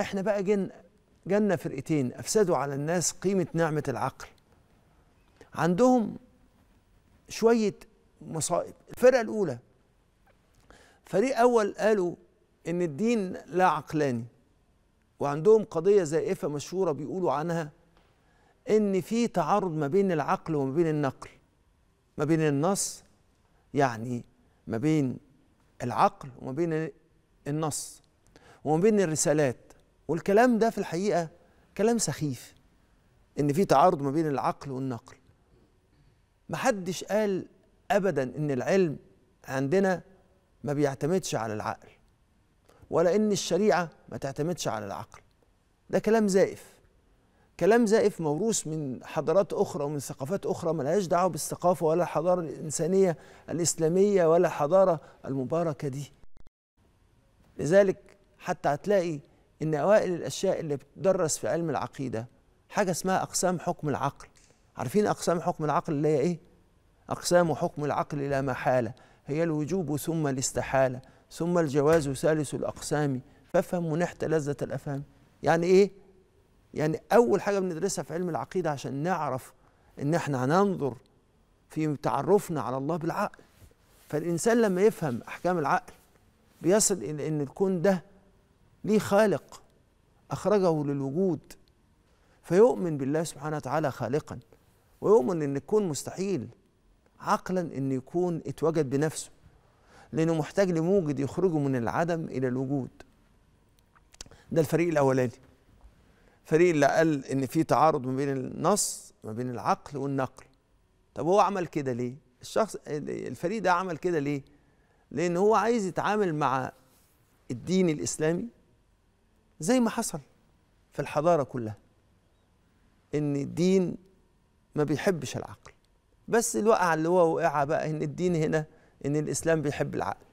احنا بقى جن جنة فرقتين افسدوا على الناس قيمه نعمه العقل عندهم شويه مصائب الفرقه الاولى فريق اول قالوا ان الدين لا عقلاني وعندهم قضيه زائفه مشهوره بيقولوا عنها ان في تعارض ما بين العقل وما بين النقل ما بين النص يعني ما بين العقل وما بين النص وما بين الرسالات والكلام ده في الحقيقه كلام سخيف ان في تعارض ما بين العقل والنقل محدش قال ابدا ان العلم عندنا ما بيعتمدش على العقل ولا ان الشريعه ما تعتمدش على العقل ده كلام زائف كلام زائف موروث من حضارات أخرى ومن ثقافات أخرى ما لهاش دعوة بالثقافة ولا الحضارة الإنسانية الإسلامية ولا الحضارة المباركة دي لذلك حتى هتلاقي ان اوائل الاشياء اللي بتدرس في علم العقيده حاجه اسمها اقسام حكم العقل عارفين اقسام حكم العقل اللي هي ايه اقسام حكم العقل لا محاله هي الوجوب ثم الاستحاله ثم الجواز ثالث الاقسام فافهم ونحت لذه الافهام يعني ايه يعني اول حاجه بندرسها في علم العقيده عشان نعرف ان احنا هننظر في تعرفنا على الله بالعقل فالانسان لما يفهم احكام العقل بيصل الى ان الكون ده ليه خالق أخرجه للوجود فيؤمن بالله سبحانه وتعالى خالقا ويؤمن أن يكون مستحيل عقلا أن يكون اتوجد بنفسه لأنه محتاج لموجد يخرجه من العدم إلى الوجود ده الفريق الأولاني فريق اللي قال أن في تعارض ما بين النص ما بين العقل والنقل طب هو عمل كده ليه؟ الشخص الفريق ده عمل كده ليه؟ لأن هو عايز يتعامل مع الدين الإسلامي زي ما حصل في الحضارة كلها إن الدين ما بيحبش العقل بس الوقعة اللي هو وقعها بقى إن الدين هنا إن الإسلام بيحب العقل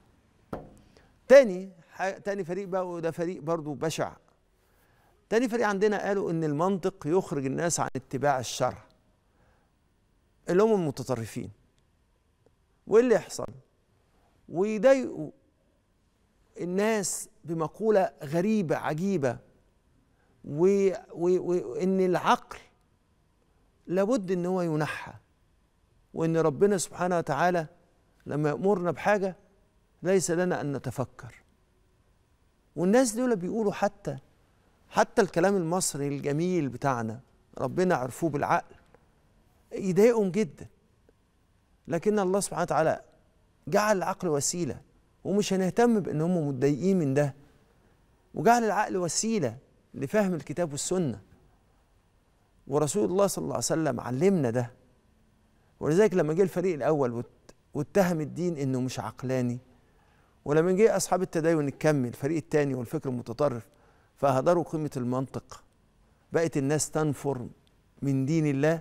تاني تاني فريق بقى وده فريق برضو بشع تاني فريق عندنا قالوا إن المنطق يخرج الناس عن اتباع الشرع اللي هم المتطرفين وإيه اللي يحصل ويضايقوا الناس بمقولة غريبة عجيبة وإن العقل لابد إن هو ينحى وإن ربنا سبحانه وتعالى لما يأمرنا بحاجة ليس لنا أن نتفكر والناس دول بيقولوا حتى حتى الكلام المصري الجميل بتاعنا ربنا عرفوه بالعقل يضايقهم جدا لكن الله سبحانه وتعالى جعل العقل وسيله ومش هنهتم بان هم متضايقين من ده وجعل العقل وسيله لفهم الكتاب والسنه ورسول الله صلى الله عليه وسلم علمنا ده ولذلك لما جه الفريق الاول واتهم الدين انه مش عقلاني ولما جه اصحاب التدين الكمي الفريق الثاني والفكر المتطرف فاهدروا قيمه المنطق بقت الناس تنفر من دين الله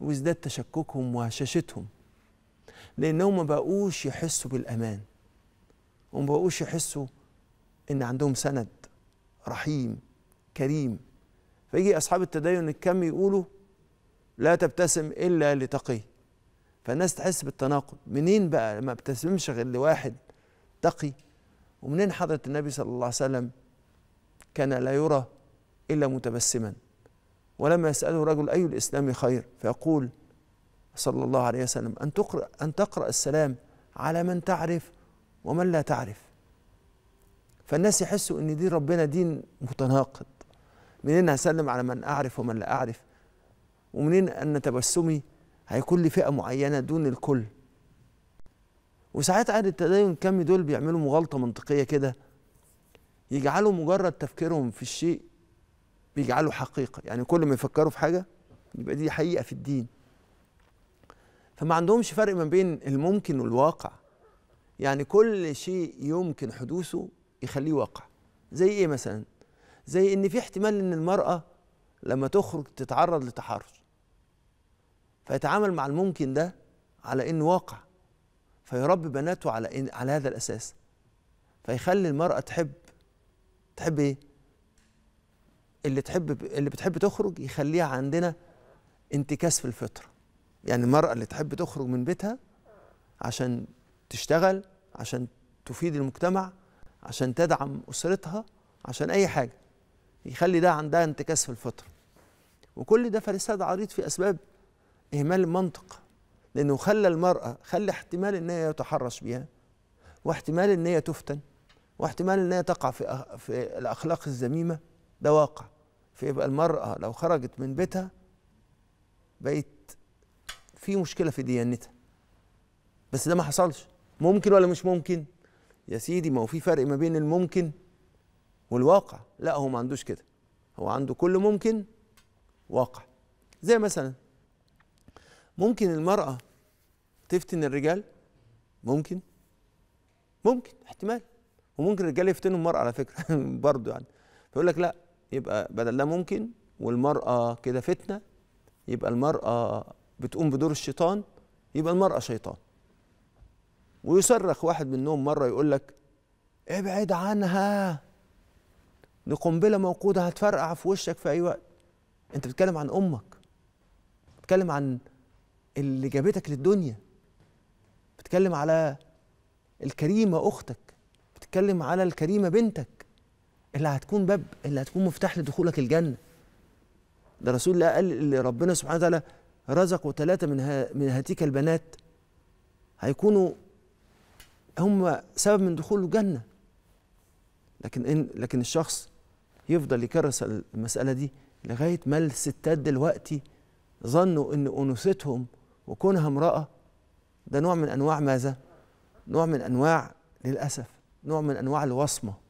وازداد تشككهم وهشاشتهم لانهم ما بقوش يحسوا بالامان وما بقوش يحسوا ان عندهم سند رحيم كريم فيجي اصحاب التدين الكم يقولوا لا تبتسم الا لتقي فالناس تحس بالتناقض منين بقى ما ابتسمش غير لواحد تقي ومنين حضره النبي صلى الله عليه وسلم كان لا يرى الا متبسما ولما يساله رجل اي الاسلام خير فيقول صلى الله عليه وسلم ان تقرا ان تقرا السلام على من تعرف ومن لا تعرف فالناس يحسوا ان دين ربنا دين متناقض منين هسلم على من اعرف ومن لا اعرف ومنين ان تبسمي هيكون لفئه معينه دون الكل وساعات اهل التدين كم دول بيعملوا مغالطه منطقيه كده يجعلوا مجرد تفكيرهم في الشيء بيجعله حقيقه يعني كل ما يفكروا في حاجه يبقى دي حقيقه في الدين فما عندهمش فرق ما بين الممكن والواقع يعني كل شيء يمكن حدوثه يخليه واقع زي ايه مثلا زي ان في احتمال ان المراه لما تخرج تتعرض لتحرش فيتعامل مع الممكن ده على انه واقع فيربي بناته على إن على هذا الاساس فيخلي المراه تحب تحب ايه اللي تحب اللي بتحب تخرج يخليها عندنا انتكاس في الفطره يعني المراه اللي تحب تخرج من بيتها عشان تشتغل عشان تفيد المجتمع عشان تدعم اسرتها عشان اي حاجه يخلي ده عندها انتكاس في الفطره وكل ده فساد عريض في اسباب اهمال المنطق لانه خلى المراه خلى احتمال ان هي يتحرش بها واحتمال ان هي تفتن واحتمال ان هي تقع في أخ... في الاخلاق الذميمه ده واقع فيبقى المراه لو خرجت من بيتها بقت في مشكله في ديانتها بس ده ما حصلش ممكن ولا مش ممكن يا سيدي ما هو في فرق ما بين الممكن والواقع لا هو ما عندوش كده هو عنده كل ممكن واقع زي مثلا ممكن المرأة تفتن الرجال ممكن ممكن احتمال وممكن الرجال يفتنوا المرأة على فكرة برضه يعني فيقول لك لا يبقى بدل لا ممكن والمرأة كده فتنة يبقى المرأة بتقوم بدور الشيطان يبقى المرأة شيطان ويصرخ واحد منهم مرة يقول لك ابعد عنها دي قنبلة موقودة هتفرقع في وشك في أي وقت أنت بتتكلم عن أمك بتتكلم عن اللي جابتك للدنيا بتتكلم على الكريمة أختك بتتكلم على الكريمة بنتك اللي هتكون باب اللي هتكون مفتاح لدخولك الجنة ده رسول الله قال اللي ربنا سبحانه وتعالى رزقه ثلاثة من, من هاتيك البنات هيكونوا هم سبب من دخوله الجنه لكن إن لكن الشخص يفضل يكرس المساله دي لغايه ما الستات دلوقتي ظنوا ان انوثتهم وكونها امراه ده نوع من انواع ماذا؟ نوع من انواع للاسف نوع من انواع الوصمه